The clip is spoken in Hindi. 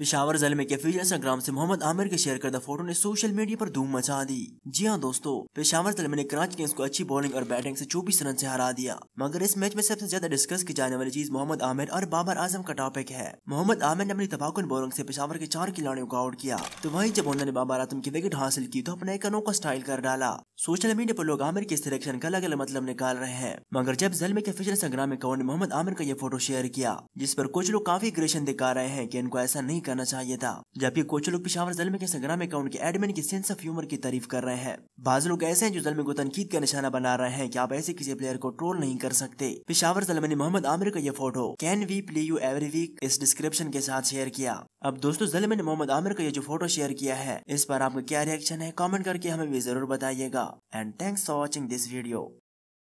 पिशावर जिले में कैफी इंस्टाग्राम से मोहम्मद आमिर के शेयर करदा फोटो ने सोशल मीडिया पर धूम मचा दी जी हाँ दोस्तों पेशावर जलमे ने कराची किंग्स को अच्छी बॉलिंग और बैटिंग से चौबीस रन से हरा दिया मगर इस मैच में सबसे ज्यादा डिस्कस की जाने वाली चीज मोहम्मद आमिर और बाबर आजम का टॉपिक है मोहम्मद आमिर ने अपनी तबाकुन बॉलिंग ऐसी पेशावर के चार खिलाड़ियों को आउट किया तो वही जब उन्होंने बाबर आजम की विकेट हासिल की तो अपने एक अनोखा स्टाइल कर डाला सोशल मीडिया पर लोग आमिर के सिलेक्शन का अलग अलग मतलब निकाल रहे हैं मगर जब जलमे के फिजर इंस्टाग्राम अकाउंट ने मोहम्मद आमिर का ये फोटो शेयर किया जिस पर कुछ लोग काफी ग्रेशन दिखा रहे हैं की इनको ऐसा नहीं करना चाहिए था जबकि कुछ लोग पिशावर जलमे के संग्राम अकाउंट के एडमिन की सेंस ऑफ ह्यूमर की तारीफ कर रहे हैं बाज लोग ऐसे हैं जो जलमे को तनकीद का निशाना बना रहे हैं की आप ऐसे किसी प्लेयर को ट्रोल नहीं कर सकते पिशावर जलमे ने मोहम्मद आमिर का यह photo can we play you every week इस डिस्क्रिप्शन के साथ शेयर किया अब दोस्तों जलमे ने मोहम्मद आमिर का ये जो फोटो शेयर किया है इस पर आपका क्या रिएक्शन है कॉमेंट करके हमें भी जरूर बताइएगा and thanks for watching this video